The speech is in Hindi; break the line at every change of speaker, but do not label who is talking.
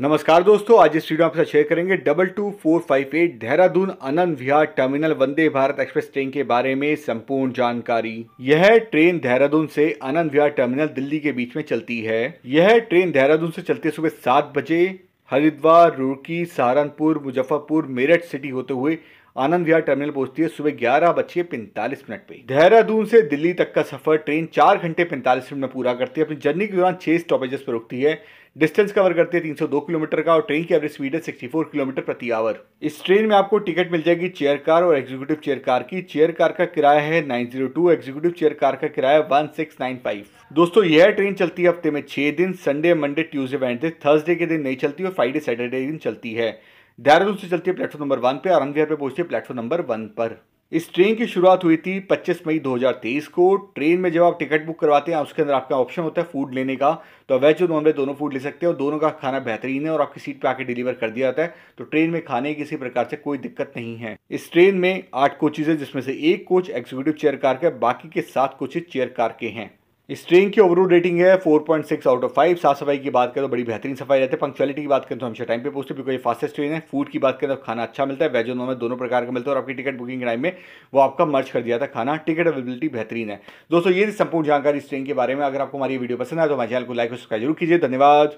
नमस्कार दोस्तों आज इस वीडियो आपके साथ शेयर करेंगे double two four five eight Dehradun Anand Vihar terminal Vande Bharat express train के बारे में संपूर्ण जानकारी यह ट्रेन देहरादून से आनंद विहार टर्मिनल दिल्ली के बीच में चलती है यह ट्रेन देहरादून से चलते सुबह सात बजे हरिद्वार रुड़की सहारनपुर मुजफ्फरपुर मेरठ सिटी होते हुए आनंद विहार टर्मिनल पहुंचती है सुबह ग्यारह बजे पैंतालीस मिनट पे देहरादून से दिल्ली तक का सफर ट्रेन चार घंटे पैंतालीस मिनट में पूरा करती है अपनी जर्नी के दौरान छह स्टॉपेजेस पर रुकती है डिस्टेंस कवर करती है 302 किलोमीटर का और ट्रेन की एवरेज स्पीड है 64 किलोमीटर प्रति आवर इस ट्रेन में आपको टिकट मिल जाएगी चेयर कार और एग्जीक्यूटिव चेयर कार की चेयर कार का किराया है 902 एग्जीक्यूटिव चेयर कार का किराया 1695 दोस्तों यह ट्रेन चलती है हफ्ते में छह दिन Sunday Monday Tuesday Wednesday Thursday के दिन नहीं चलती और फ्राइडे सैटरडे दिन चलती है देहरादून से चलती है प्लेटफॉर्म नंबर वन पे और रनविहार पे पहुंचती है प्लेटफॉर्म नंबर वन पर इस ट्रेन की शुरुआत हुई थी 25 मई 2023 को ट्रेन में जब आप टिकट बुक करवाते हैं उसके अंदर आपका ऑप्शन होता है फूड लेने का तो वेज और नॉन वेज दोनों फूड ले सकते हैं और दोनों का खाना बेहतरीन है और आपकी सीट पे आके डिलीवर कर दिया जाता है तो ट्रेन में खाने की किसी प्रकार से कोई दिक्कत नहीं है इस ट्रेन में आठ कोचेज है जिसमें से एक कोच एग्जीक्यूटिव चेयर कार के बाकी के सात कोचेज चेयर कार के हैं इस ट्रेन की ओवरऑल रेटिंग है 4.6 आउट ऑफ फाइव साफ सफाई की बात करें तो बड़ी बेहतरीन सफाई रहती है पंक्चुअलिटी की बात करें तो हमेशा टाइम पे पहुंचते बिकॉज ये फास्टेस्ट ट्रेन है फूड की बात करें तो खाना अच्छा मिलता है वेज और नॉन दोनों प्रकार का मिलता है और आपकी टिकट बुकिंग टाइम में वो आपका मर्ज कर दिया था खाना टिकट अवेलेबिलिटी बेहतरीन है दोस्तों ये संपूर्ण जानकारी इस ट्रेन के बारे में अगर आपको हमारी वीडियो पसंद आए तो हमारे चैनल को लाइक और सब्सक्राइब जरूर कीजिए धन्यवाद